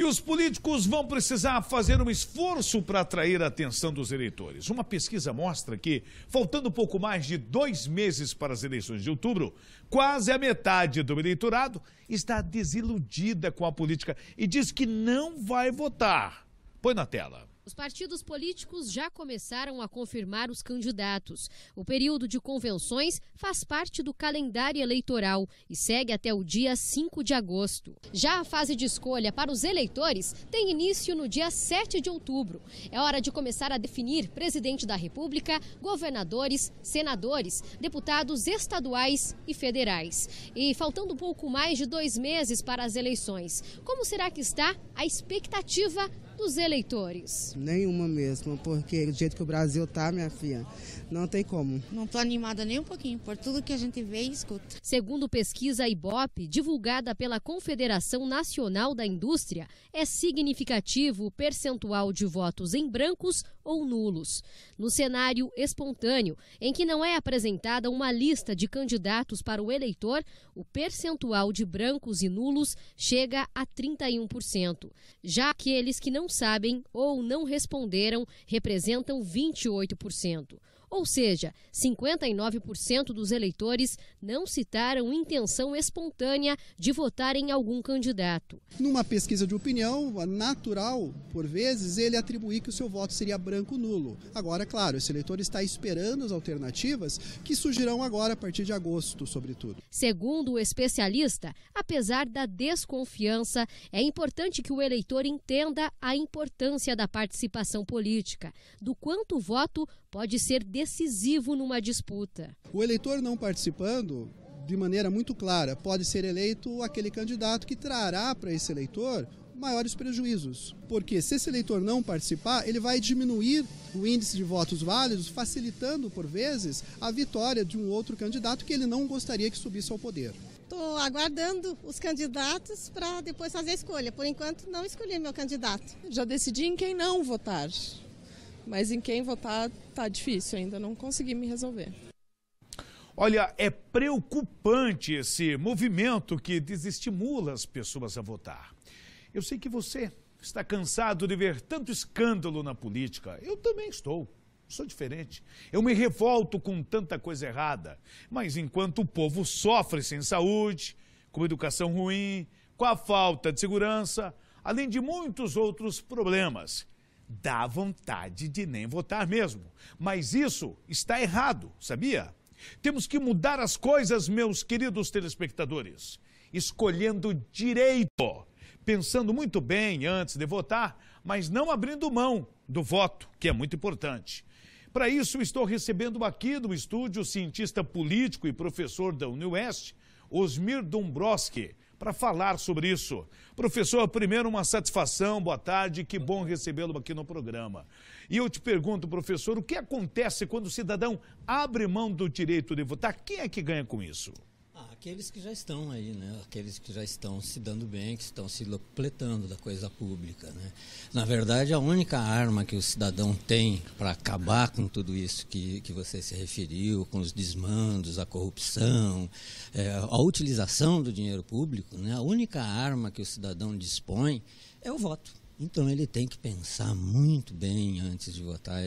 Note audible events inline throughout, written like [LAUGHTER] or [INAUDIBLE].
E os políticos vão precisar fazer um esforço para atrair a atenção dos eleitores. Uma pesquisa mostra que, faltando pouco mais de dois meses para as eleições de outubro, quase a metade do eleitorado está desiludida com a política e diz que não vai votar. Põe na tela. Os partidos políticos já começaram a confirmar os candidatos. O período de convenções faz parte do calendário eleitoral e segue até o dia 5 de agosto. Já a fase de escolha para os eleitores tem início no dia 7 de outubro. É hora de começar a definir presidente da República, governadores, senadores, deputados estaduais e federais. E faltando pouco mais de dois meses para as eleições, como será que está a expectativa dos eleitores? Nenhuma mesmo, porque do jeito que o Brasil tá, minha filha, não tem como. Não tô animada nem um pouquinho por tudo que a gente vê e escuta. Segundo pesquisa Ibope, divulgada pela Confederação Nacional da Indústria, é significativo o percentual de votos em brancos ou nulos. No cenário espontâneo, em que não é apresentada uma lista de candidatos para o eleitor, o percentual de brancos e nulos chega a 31%. Já aqueles que não sabem ou não responderam representam 28%. Ou seja, 59% dos eleitores não citaram intenção espontânea de votar em algum candidato. Numa pesquisa de opinião, é natural, por vezes, ele atribuir que o seu voto seria branco nulo. Agora, é claro, esse eleitor está esperando as alternativas que surgirão agora a partir de agosto, sobretudo. Segundo o especialista, apesar da desconfiança, é importante que o eleitor entenda a importância da participação política, do quanto o voto pode ser decisivo numa disputa. O eleitor não participando, de maneira muito clara, pode ser eleito aquele candidato que trará para esse eleitor maiores prejuízos. Porque se esse eleitor não participar, ele vai diminuir o índice de votos válidos, facilitando, por vezes, a vitória de um outro candidato que ele não gostaria que subisse ao poder. Estou aguardando os candidatos para depois fazer a escolha. Por enquanto, não escolhi meu candidato. Já decidi em quem não votar. Mas em quem votar tá difícil, ainda não consegui me resolver. Olha, é preocupante esse movimento que desestimula as pessoas a votar. Eu sei que você está cansado de ver tanto escândalo na política. Eu também estou. Sou diferente. Eu me revolto com tanta coisa errada. Mas enquanto o povo sofre sem saúde, com educação ruim, com a falta de segurança, além de muitos outros problemas, dá vontade de nem votar mesmo. Mas isso está errado, sabia? Temos que mudar as coisas, meus queridos telespectadores, escolhendo direito, pensando muito bem antes de votar, mas não abrindo mão do voto, que é muito importante. Para isso, estou recebendo aqui do estúdio o cientista político e professor da UniWest, Osmir Dombrowski, para falar sobre isso. Professor, primeiro uma satisfação, boa tarde, que bom recebê-lo aqui no programa. E eu te pergunto, professor, o que acontece quando o cidadão abre mão do direito de votar? Quem é que ganha com isso? Aqueles que já estão aí, né? Aqueles que já estão se dando bem, que estão se lopletando da coisa pública, né? Na verdade, a única arma que o cidadão tem para acabar com tudo isso que, que você se referiu, com os desmandos, a corrupção, é, a utilização do dinheiro público, né? A única arma que o cidadão dispõe é o voto. Então ele tem que pensar muito bem antes de votar,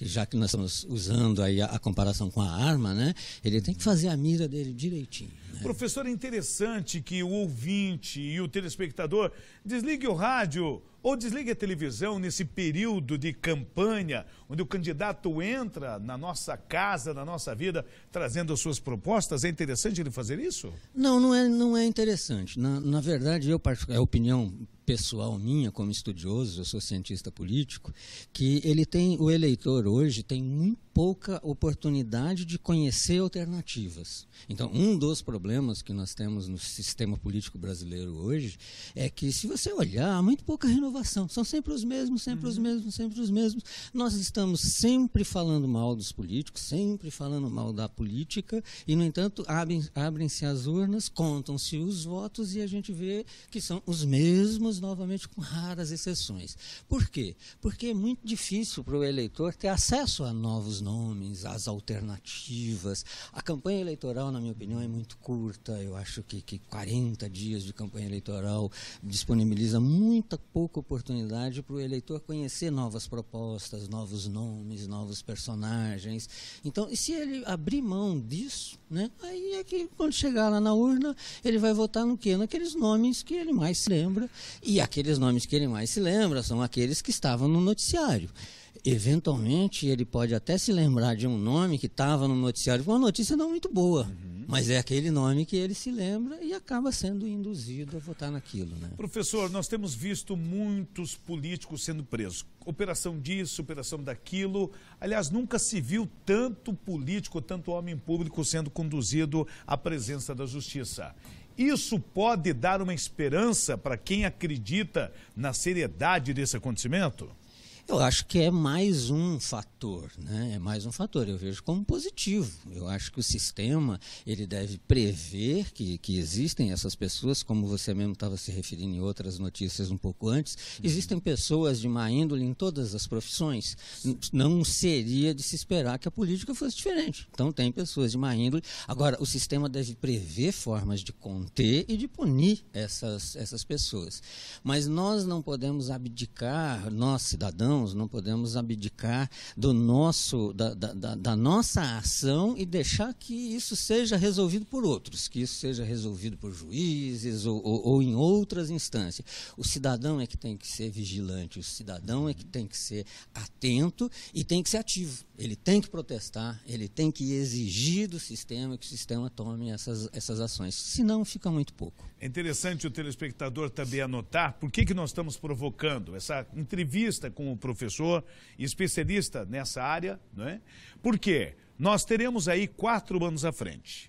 já que nós estamos usando aí a, a comparação com a arma, né? Ele tem que uhum. fazer a mira dele direitinho. Né? Professor, é interessante que o ouvinte e o telespectador Desligue o rádio ou desligue a televisão nesse período de campanha, onde o candidato entra na nossa casa, na nossa vida, trazendo as suas propostas. É interessante ele fazer isso? Não, não é, não é interessante. Na, na verdade, eu, é opinião pessoal minha, como estudioso, eu sou cientista político, que ele tem, o eleitor hoje tem muito pouca oportunidade de conhecer alternativas. Então, um dos problemas que nós temos no sistema político brasileiro hoje é que se você olhar, muito pouca renovação. São sempre os mesmos, sempre uhum. os mesmos, sempre os mesmos. Nós estamos sempre falando mal dos políticos, sempre falando mal da política, e, no entanto, abrem-se abrem as urnas, contam-se os votos e a gente vê que são os mesmos, novamente com raras exceções. Por quê? Porque é muito difícil para o eleitor ter acesso a novos nomes, às alternativas. A campanha eleitoral, na minha opinião, é muito curta. Eu acho que, que 40 dias de campanha eleitoral disponível disponibiliza muita pouca oportunidade para o eleitor conhecer novas propostas, novos nomes, novos personagens. Então, e se ele abrir mão disso, né, aí é que quando chegar lá na urna, ele vai votar no quê? Naqueles nomes que ele mais se lembra. E aqueles nomes que ele mais se lembra são aqueles que estavam no noticiário eventualmente ele pode até se lembrar de um nome que estava no noticiário, com uma notícia não muito boa. Uhum. Uhum. Mas é aquele nome que ele se lembra e acaba sendo induzido a votar naquilo. Né? Professor, nós temos visto muitos políticos sendo presos. Operação disso, operação daquilo. Aliás, nunca se viu tanto político, tanto homem público sendo conduzido à presença da justiça. Isso pode dar uma esperança para quem acredita na seriedade desse acontecimento? Eu acho que é mais um fator, né? É mais um fator. Eu vejo como positivo. Eu acho que o sistema ele deve prever que, que existem essas pessoas, como você mesmo estava se referindo em outras notícias um pouco antes. Uhum. Existem pessoas de má índole em todas as profissões. Não seria de se esperar que a política fosse diferente. Então tem pessoas de má índole. Agora o sistema deve prever formas de conter e de punir essas essas pessoas. Mas nós não podemos abdicar, nós cidadãos cristãos, não podemos abdicar do nosso, da, da, da nossa ação e deixar que isso seja resolvido por outros, que isso seja resolvido por juízes ou, ou, ou em outras instâncias. O cidadão é que tem que ser vigilante, o cidadão é que tem que ser atento e tem que ser ativo. Ele tem que protestar, ele tem que exigir do sistema que o sistema tome essas, essas ações. Senão, fica muito pouco. É interessante o telespectador também anotar por que, que nós estamos provocando. Essa entrevista com o professor, especialista nessa área, não é? Porque Nós teremos aí quatro anos à frente.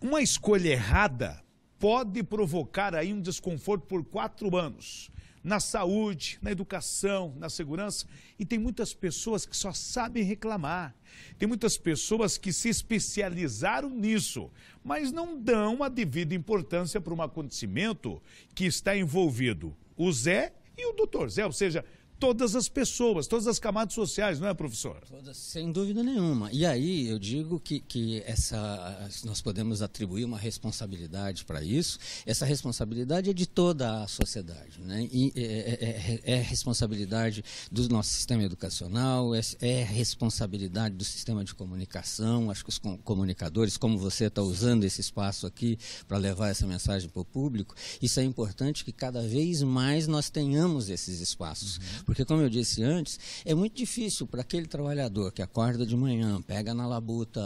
Uma escolha errada pode provocar aí um desconforto por quatro anos na saúde, na educação, na segurança. E tem muitas pessoas que só sabem reclamar. Tem muitas pessoas que se especializaram nisso, mas não dão a devida importância para um acontecimento que está envolvido o Zé e o doutor Zé, ou seja, todas as pessoas, todas as camadas sociais, não é, professor? sem dúvida nenhuma. E aí eu digo que, que essa, nós podemos atribuir uma responsabilidade para isso. Essa responsabilidade é de toda a sociedade. Né? E, é, é, é, é, responsabilidade do nosso sistema educacional, é, é responsabilidade do sistema de comunicação. Acho que os comunicadores, como você está usando esse espaço aqui para levar essa mensagem para o público, isso é importante que cada vez mais nós tenhamos esses espaços. Uhum porque, como eu disse antes, é muito difícil para aquele trabalhador que acorda de manhã, pega na labuta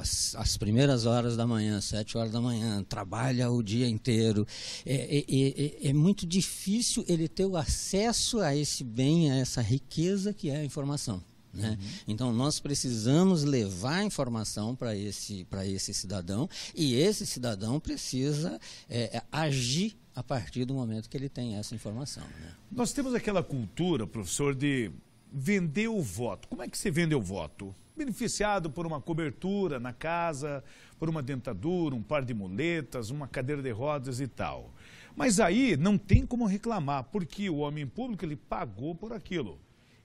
as, as primeiras horas da manhã, sete horas da manhã, trabalha o dia inteiro. É, é, é, é, é, muito difícil ele ter o acesso a esse bem, a essa riqueza que é a informação. Né? Uhum. Então, nós precisamos levar informação para esse, esse cidadão e esse cidadão precisa é, é, agir a partir do momento que ele tem essa informação. Né? Nós temos aquela cultura, professor, de vender o voto. Como é que se vende o voto? Beneficiado por uma cobertura na casa, por uma dentadura, um par de muletas, uma cadeira de rodas e tal. Mas aí não tem como reclamar, porque o homem público ele pagou por aquilo.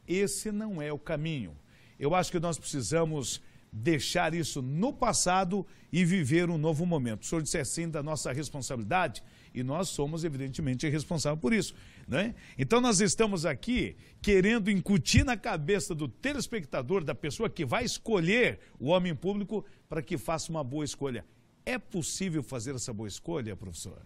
Esse não é o caminho. Eu acho que nós precisamos deixar isso no passado e viver um novo momento. O senhor disse assim da nossa responsabilidade e nós somos evidentemente responsáveis por isso, né? Então nós estamos aqui querendo incutir na cabeça do telespectador, da pessoa que vai escolher o homem público para que faça uma boa escolha. É possível fazer essa boa escolha, professor?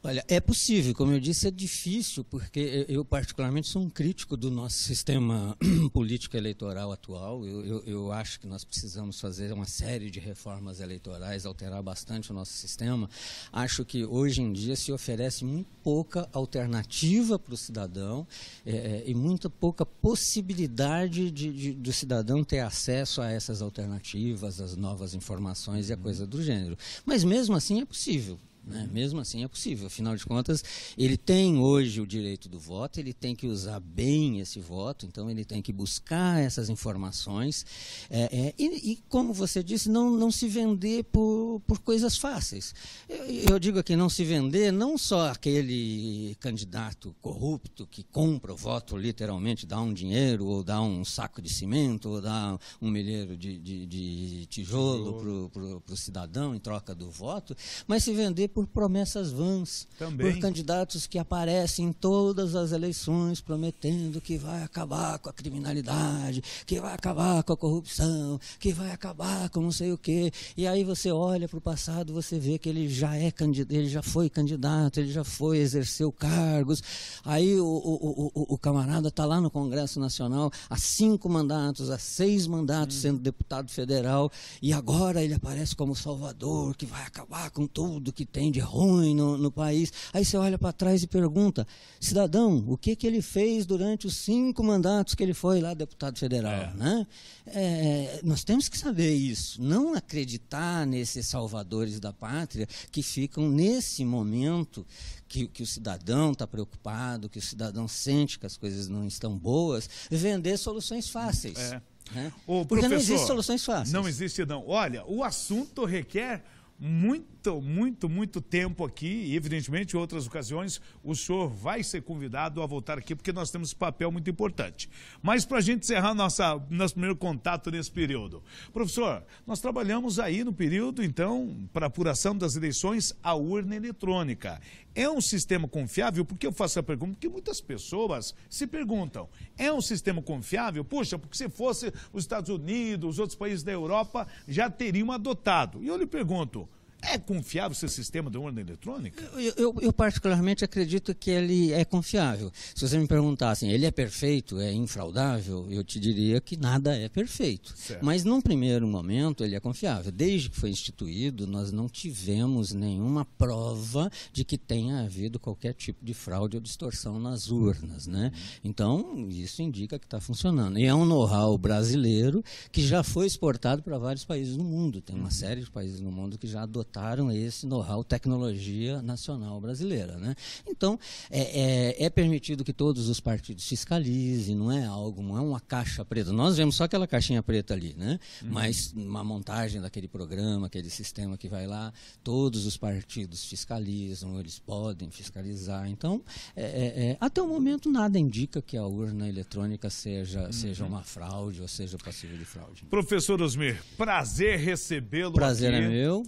Olha, é possível, como eu disse, é difícil, porque eu, particularmente, sou um crítico do nosso sistema [CLEARS THROAT] político eleitoral atual. Eu, eu, eu, acho que nós precisamos fazer uma série de reformas eleitorais, alterar bastante o nosso sistema. Acho que hoje em dia se oferece muito pouca alternativa para o cidadão é, é e muito pouca possibilidade de, de, do cidadão ter acesso a essas alternativas, as novas informações e a uhum. coisa do gênero. Mas mesmo assim é possível. Né? Mesmo assim é possível, afinal de contas, ele tem hoje o direito do voto, ele tem que usar bem esse voto, então ele tem que buscar essas informações. É, é, e, e, como você disse, não, não se vender por, por coisas fáceis. Eu, eu digo aqui, não se vender não só aquele candidato corrupto que compra o voto literalmente, dá um dinheiro, ou dá um saco de cimento, ou dá um milheiro de, de, de tijolo para o cidadão em troca do voto, mas se vender por promessas vãs, Também. por candidatos que aparecem em todas as eleições prometendo que vai acabar com a criminalidade, que vai acabar com a corrupção, que vai acabar com não sei o quê. E aí você olha para o passado, você vê que ele já é candidato, ele já foi candidato, ele já foi, exerceu cargos. Aí o, o, o, o camarada está lá no Congresso Nacional há cinco mandatos, há seis mandatos hum. sendo deputado federal, e agora ele aparece como salvador, que vai acabar com tudo que tem tem de ruim no, no país. Aí você olha para trás e pergunta, cidadão, o que, que ele fez durante os cinco mandatos que ele foi lá deputado federal? É. Né? É, nós temos que saber isso, não acreditar nesses salvadores da pátria que ficam nesse momento que, que, o cidadão está preocupado, que o cidadão sente que as coisas não estão boas, vender soluções fáceis. É. Né? Porque não existem soluções fáceis. Não existe, não. Olha, o assunto requer muito muito, muito, muito tempo aqui e, evidentemente, em outras ocasiões, o senhor vai ser convidado a voltar aqui, porque nós temos papel muito importante. Mas, para a gente encerrar nossa, nosso primeiro contato nesse período, professor, nós trabalhamos aí no período, então, para apuração das eleições, a urna eletrônica. É um sistema confiável? Por que eu faço a pergunta? Porque muitas pessoas se perguntam: é um sistema confiável? Puxa, porque se fosse os Estados Unidos, os outros países da Europa, já teriam adotado. E eu lhe pergunto: é confiável esse sistema de urna eletrônica? Eu, eu, eu, particularmente acredito que ele é confiável. Se você me perguntassem, ele é perfeito, é infraudável, eu te diria que nada é perfeito. Certo. Mas num primeiro momento ele é confiável. Desde que foi instituído, nós não tivemos nenhuma prova de que tenha havido qualquer tipo de fraude ou distorção nas urnas, né? Então isso indica que está funcionando. E é um know-how brasileiro que já foi exportado para vários países do mundo. Tem uma uhum. série de países no mundo que já adotaram adotaram esse know-how tecnologia nacional brasileira. Né? Então, é, é, é, permitido que todos os partidos fiscalizem, não é algo, não é uma caixa preta. Nós vemos só aquela caixinha preta ali, né? Uhum. mas uma montagem daquele programa, aquele sistema que vai lá, todos os partidos fiscalizam, eles podem fiscalizar. Então, é, é, é até o momento, nada indica que a urna eletrônica seja, uhum. seja uma fraude ou seja passível de fraude. Professor Osmir, prazer recebê-lo. Prazer é aqui. é meu.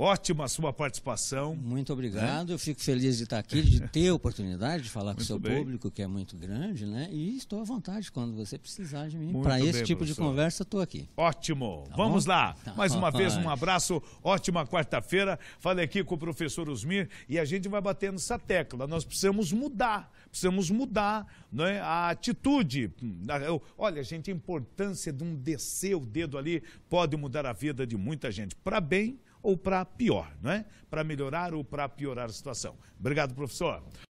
Ótima sua participação. Muito obrigado. Né? Eu fico feliz de estar aqui, de ter a oportunidade de falar com o [LAUGHS] seu bem. público, que é muito grande, né? E estou à vontade quando você precisar de mim. Para esse tipo professor. de conversa, estou aqui. Ótimo. Tá Vamos bom? lá. Tá Mais uma vez, um abraço. Ótima quarta-feira. Falei aqui com o professor Osmir e a gente vai batendo essa tecla. Nós precisamos mudar. Precisamos mudar né, a atitude. Olha, gente, a importância de um descer o dedo ali pode mudar a vida de muita gente. Para bem ou para pior, não é? Para melhorar ou para piorar a situação. Obrigado, professor.